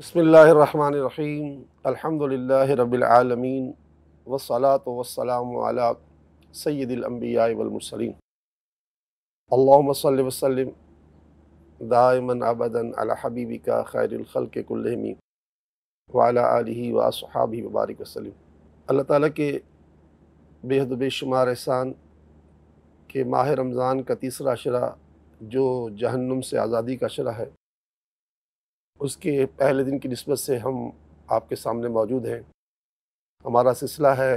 बसमीम अल्हम्दुलिल्लाह रब्बिलआलमीन वसलात वसलाम अला सैदिलम्बिया वलमसलिन अल्लाहुम्म वसलम वसल्लिम दायमन अबदन अला हबीबिका के कुलहमी वाला आलिही वबारक वसलम अल्लाह ताली के बेहद बेशुमार एहसान के माह रमज़ान का तीसरा शरा जो जहन्नुम से आज़ादी का शरा है उसके पहले दिन की नस्बत से हम आपके सामने मौजूद हैं हमारा सिलसिला है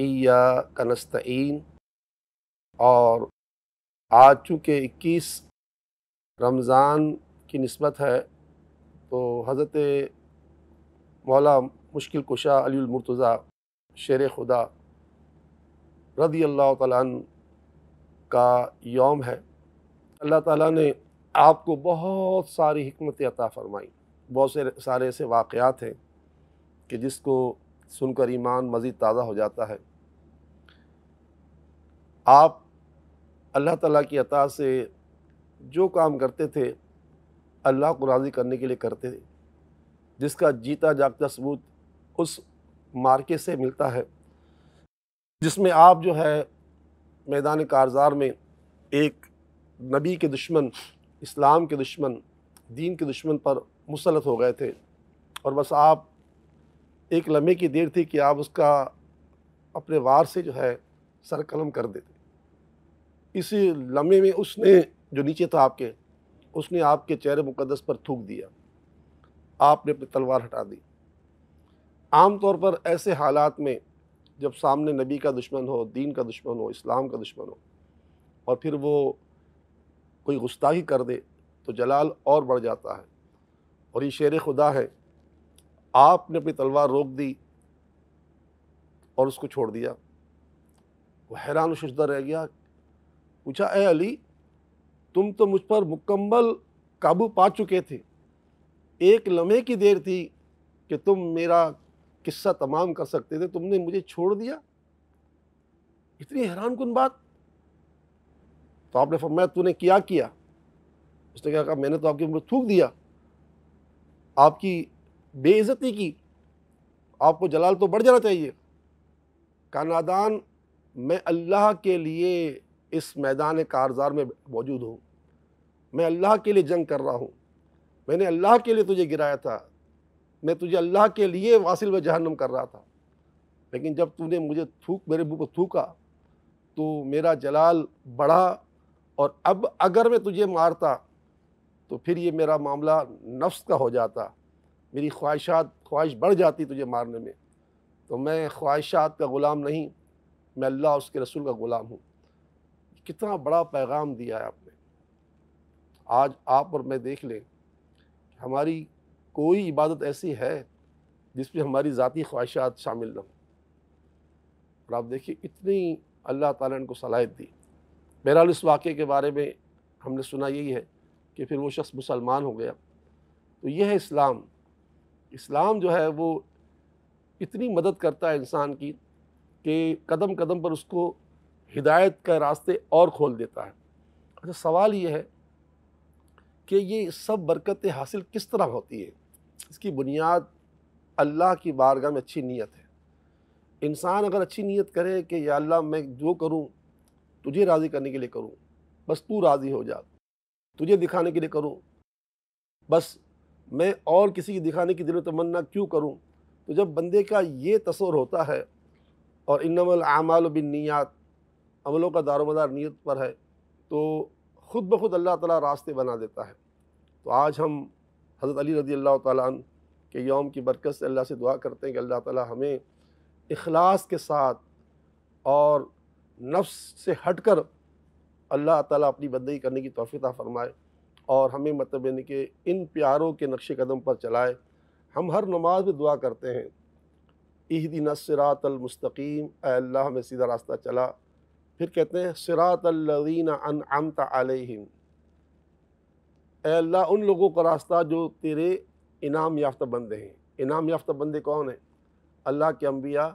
ईया कनस्तन और आज चूँकि इक्कीस रमज़ान की नस्बत है तो हज़रत मौला मुश्किल कुशा अलीमरतज़ा शेर खुदा रदी अल्लाह तौम है अल्लाह ताला ने आपको बहुत सारी हमत अता फ़रमाई बहुत से सारे ऐसे वाक़ात हैं कि जिसको सुनकर ईमान मज़ीद ताज़ा हो जाता है आप अल्लाह ताला की अता से जो काम करते थे अल्लाह को राज़ी करने के लिए करते थे जिसका जीता जागता सबूत उस मार्के से मिलता है जिसमें आप जो है मैदान कारजार में एक नबी के दुश्मन इस्लाम के दुश्मन दीन के दुश्मन पर मुसलत हो गए थे और बस आप एक लम्हे की देर थी कि आप उसका अपने वार से जो है सर कलम कर देते इसी लम्हे में उसने जो नीचे था आपके उसने आपके चेहरे मुकदस पर थूक दिया आपने अपनी तलवार हटा दी आम तौर पर ऐसे हालात में जब सामने नबी का दुश्मन हो दीन का दुश्मन हो इस्लाम का दुश्मन हो और फिर वो कोई गुस्ताही कर दे तो जलाल और बढ़ जाता है और ये शेर खुदा है आपने अपनी तलवार रोक दी और उसको छोड़ दिया वो हैरान शुशदा रह गया पूछा ए अली तुम तो मुझ पर मुकम्मल काबू पा चुके थे एक लम्हे की देर थी कि तुम मेरा किस्सा तमाम कर सकते थे तुमने मुझे छोड़ दिया इतनी हैरान कन बात तो आपने फरमाया तूने क्या किया उसने क्या कहा मैंने तो आपके मुँह थूक दिया आपकी बेइज्जती की आपको जलाल तो बढ़ जाना चाहिए का नादान मैं अल्लाह के लिए इस मैदान कारजार में मौजूद हूँ मैं अल्लाह के लिए जंग कर रहा हूँ मैंने अल्लाह के लिए तुझे गिराया था मैं तुझे अल्लाह के लिए वासिल व जहन्नम कर रहा था लेकिन जब तूने मुझे थूक मेरे मुँह को थूका तो मेरा जलाल बढ़ा और अब अगर मैं तुझे मारता तो फिर ये मेरा मामला नफ्स का हो जाता मेरी ख्वाहिशात ख्वाहिश बढ़ जाती तुझे मारने में तो मैं ख्वाहिशात का ग़ुलाम नहीं मैं अल्लाह उसके रसूल का ग़ुलाम हूँ कितना बड़ा पैगाम दिया है आपने आज आप और मैं देख लें हमारी कोई इबादत ऐसी है जिसमें हमारी ज़ाती ख्वाहिशात शामिल न हों और आप देखिए इतनी अल्लाह ताला ने इनको सलाहियत दी बहरहाल इस वाक़े के बारे में हमने सुना यही है कि फिर वो शख्स मुसलमान हो गया तो यह है इस्लाम इस्लाम जो है वो इतनी मदद करता है इंसान की कि कदम कदम पर उसको हिदायत का रास्ते और खोल देता है अच्छा सवाल ये है कि ये सब बरकतें हासिल किस तरह होती है इसकी बुनियाद अल्लाह की बारगाह में अच्छी नीयत है इंसान अगर अच्छी नीयत करे कि या अल्लाह मैं जो करूँ तुझे राज़ी करने के लिए करूँ बस तू राज़ी हो जा तुझे दिखाने के लिए करूँ बस मैं और किसी की दिखाने की दिलो तमन्ना क्यों करूँ तो जब बंदे का ये तस्वर होता है और इनमल आमाल बिन नियात अमलों का दारोमदार नीयत पर है तो ख़ुद ब खुद अल्लाह ताला रास्ते बना देता है तो आज हम हज़रत अली रज़ी अल्लाह ताली के योम की बरकत से अल्लाह से दुआ करते हैं कि अल्लाह ताला हमें इखलास के साथ और नफ्स से हट कर अल्लाह ताला अपनी बंदगी करने की तोफ़ीता फ़रमाए और हमें मतलब यानी कि इन प्यारों के नक्श कदम पर चलाए हम हर नमाज में दुआ करते हैं ईदी सिरातलमस्तकीम अल्लाह हमें सीधा रास्ता चला फिर कहते हैं सिरातल्लिन अन अलैहिम अल्लाह उन लोगों का रास्ता जो तेरे इनाम याफ्ता बंदे हैं इनाम याफ्ता बंदे कौन हैं अल्लाह के अम्बिया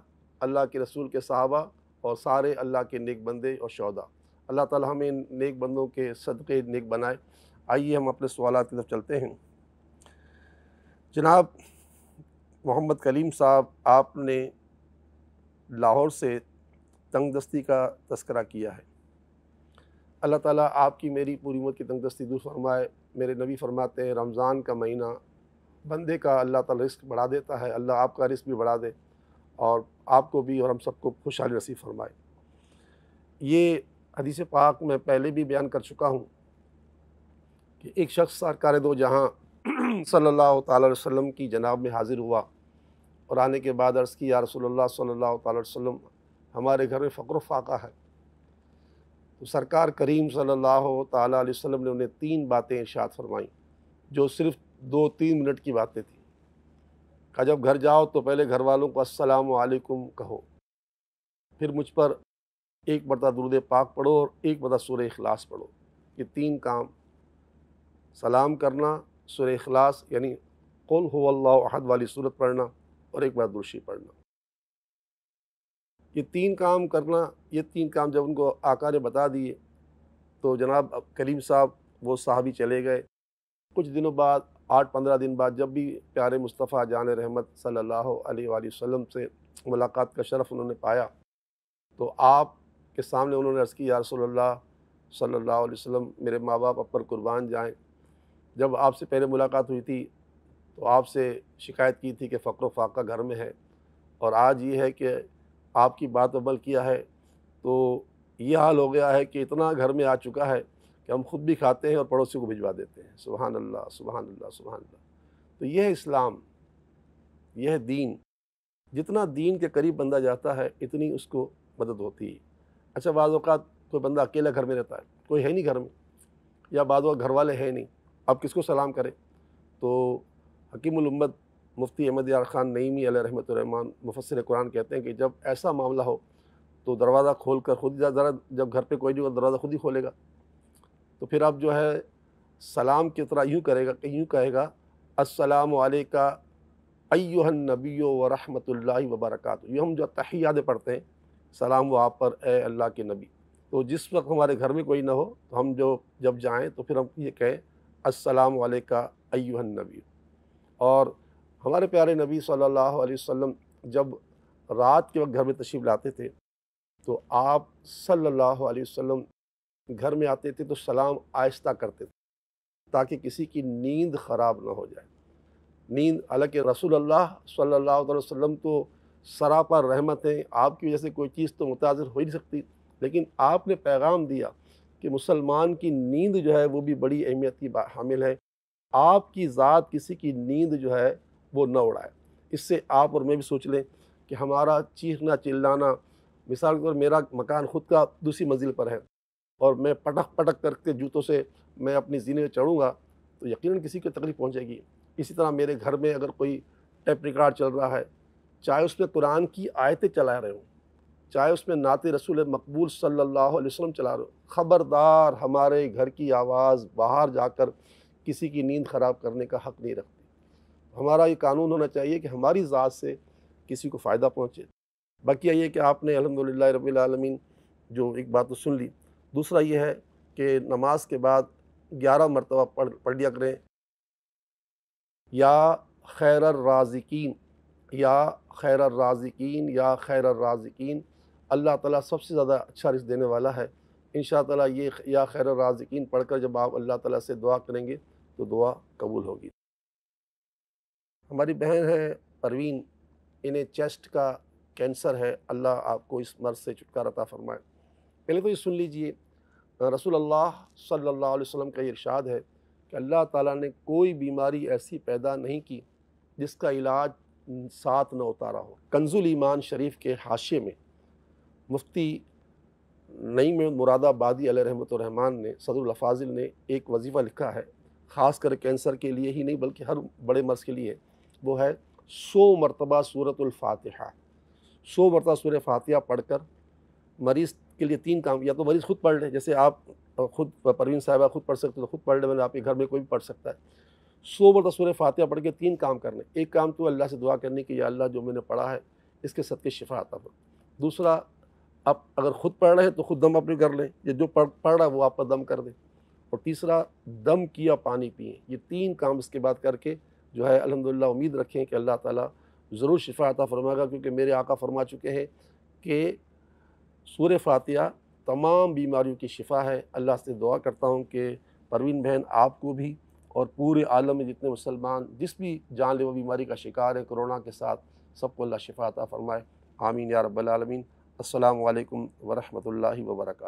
अल्लाह के रसूल के साहबा और सारे अल्लाह के नेक बंदे और शौदा अल्लाह ताला हमें इन नेक बंदों के सदक़े नेक बनाए आइए हम अपने सवाल की तरफ चलते हैं जनाब मोहम्मद कलीम साहब आपने लाहौर से तंगदस्ती का तस्करा किया है अल्लाह ताला आपकी मेरी पूरी उम्र की तंगदस्ती दूर फरमाए मेरे नबी फरमाते हैं रमज़ान का महीना बंदे का अल्लाह ताला रिस्क बढ़ा देता है अल्लाह आपका रिस्क भी बढ़ा दे और आपको भी और हम सबको खुशहाल नसीब फरमाए ये हदीस पाक मैं पहले भी बयान कर चुका हूँ कि एक शख्स सरकार दो जहाँ सल्लल्लाहु अलैहि वसल्लम की जनाब में हाज़िर हुआ और आने के बाद अर्ज़ की रसूलुल्लाह सल्लल्लाहु अलैहि वसल्लम हमारे घर में फ़क्र फाका है तो सरकार करीम सल्लल्लाहु अलैहि वसल्लम ने उन्हें तीन बातें इर्शाद फरमाईं जो सिर्फ़ दो तीन मिनट की बातें थी का जब घर जाओ तो पहले घर वालों को अस्सलाम वालेकुम कहो फिर मुझ पर एक मरतबा दुरुद पाक पढ़ो और एक मरतबा सूर्य अखलास पढ़ो ये तीन काम सलाम करना सुर अखलास यानी कुल हो अहद वाली सूरत पढ़ना और एक बार दुरशी पढ़ना ये तीन काम करना ये तीन काम जब उनको आका ने बता दिए तो जनाब करीम साहब वो साहबी चले गए कुछ दिनों बाद आठ पंद्रह दिन बाद जब भी प्यारे मुस्तफ़ा जान रहमत सल्लल्लाहु वसल्लम से मुलाकात का शरफ़ उन्होंने पाया तो आप के सामने उन्होंने अर्ज़ की यारसोल्ला सल्ला वसम मेरे माँ बाप अब पर कुर्बान जाएँ जब आपसे पहले मुलाकात हुई थी तो आपसे शिकायत की थी कि फ़क्र फाका घर में है और आज ये है कि आपकी बात अमल किया है तो ये हाल हो गया है कि इतना घर में आ चुका है कि हम खुद भी खाते हैं और पड़ोसी को भिजवा देते हैं सुबहान अल्लाह सुबहान अल्लाह सुबहान अल्लाह तो यह इस्लाम यह दीन जितना दीन के करीब बंदा जाता है इतनी उसको मदद होती है अच्छा बाद कोई बंदा अकेला घर में रहता है कोई है नहीं घर में या बाद घर वाले हैं नहीं अब किसको सलाम करें तो हकीमत मुफ्ती अहमद यार ख़ान नईमी रहमान मुफसर कुरान कहते हैं कि जब ऐसा मामला हो तो दरवाज़ा खोल कर खुद ज़रा जब घर पे कोई नहीं होगा दरवाज़ा खुद ही खोलेगा तो फिर आप जो है सलाम की तरह यूँ करेगा कि यूँ कहेगा अस्सलाम वालेका नबी व रहमतुल्ला वबरक ये हम जो तहियाद पढ़ते हैं सलाम व आप पर ए अल्लाह के नबी तो जिस वक्त हमारे घर में कोई ना हो तो हम जो जब जाएँ तो फिर हम ये कहें अस्सलाम वालेका नबी और हमारे प्यारे नबी सल्लल्लाहु अलैहि वसल्लम जब रात के वक्त घर में तशरीफ़ लाते थे तो आप सल्लल्लाहु अलैहि वसल्लम घर में आते थे तो सलाम आहिस्ता करते थे ताकि किसी की नींद ख़राब ना हो जाए नींद हालांकि रसूल अल्लाह सल्लल्लाहु अलैहि वसल्लम तो सरापा रहमत हैं आपकी वजह से कोई चीज़ तो मुतासर हो ही नहीं सकती लेकिन आपने पैगाम दिया कि मुसलमान की नींद जो है वो भी बड़ी अहमियत की हामिल है आपकी ज़ात किसी की नींद जो है वो न उड़ाए इससे आप और मैं भी सोच लें कि हमारा चीखना चिल्लाना मिसाल के तौर मेरा मकान ख़ुद का दूसरी मंजिल पर है और मैं पटक पटक करके जूतों से मैं अपनी जीने में चढ़ूँगा तो यकीन किसी को तकलीफ पहुँचेगी इसी तरह मेरे घर में अगर कोई टेप रिकॉर्ड चल रहा है चाहे उसमें कुरान की आयतें चला रहे हों चाहे उसमें नात रसूल मकबूल सल्लल्लाहु अलैहि वसल्लम चला रहे हो ख़बरदार हमारे घर की आवाज़ बाहर जाकर किसी की नींद ख़राब करने का हक़ नहीं रखती हमारा ये कानून होना चाहिए कि हमारी ज़ात से किसी को फ़ायदा पहुँचे बाकी ये कि आपने अलहमदिल्ला रबीआलमिन जो एक बात तो सुन ली दूसरा ये है कि नमाज के बाद ग्यारह मरतबा पढ़ पढ़ लिया करें या खैर राजिकीन या खैर राजिकीन या खैर राजिकीन अल्लाह ताला सबसे ज़्यादा अच्छा रिश्त देने वाला है इन ताला ये या खैर राजिकीन पढ़कर जब आप अल्लाह ताला से दुआ करेंगे तो दुआ कबूल होगी हमारी बहन है परवीन इन्हें चेस्ट का कैंसर है अल्लाह आपको इस मर्ज़ से छुटकारा फरमाए पहले तो ये सुन लीजिए रसूल अल्लाह सल्लल्लाहु अलैहि वसल्लम का ये इरशाद है कि अल्लाह ताला ने कोई बीमारी ऐसी पैदा नहीं की जिसका इलाज साथ न उतारा हो कंजुल ईमान शरीफ के हाशे में मुफ्ती नईम मुरादाबादी रहमान ने सदुलफाजिल ने एक वजीफ़ा लिखा है ख़ास कर कैंसर के लिए ही नहीं बल्कि हर बड़े मर्ज़ के लिए वो है सौ मरतबा सूरतुल्फ़ातिहा सौ मरतबा सूर फातिहा पढ़ कर मरीज़ के लिए तीन काम या तो मरीज़ खुद पढ़ लें जैसे आप खुद परवीन साहब खुद पढ़ सकते हो तो खुद पढ़ लें आपके घर में कोई भी पढ़ सकता है सो बर तस्वर फातिहा पढ़ के तीन काम करने एक काम तो अल्लाह से दुआ करने की या अल्लाह जो मैंने पढ़ा है इसके सद के शिफा आता हो दूसरा आप अगर ख़ुद पढ़ रहे हैं तो ख़ुद दम अपने कर लें या जो पढ़ पढ़ रहा है वो आप पर दम कर दें और तीसरा दम किया पानी पिए ये तीन काम इसके बाद करके जो है अलहमदिल्ला उम्मीद रखें कि अल्लाह ताला ज़रूर शिफा अता फरमाएगा क्योंकि मेरे आका फरमा चुके हैं कि सूर फातिया तमाम बीमारियों की शिफा है अल्लाह से दुआ करता हूँ कि परवीन बहन आपको भी और पूरे आलम में जितने मुसलमान जिस भी जानलेवा बीमारी का शिकार है कोरोना के साथ सबको अल्लाह शिफाता फ़रमाए आमीन या रब्बल आलमीन अस्सलाम वालेकुम वरहमतुल्लाहि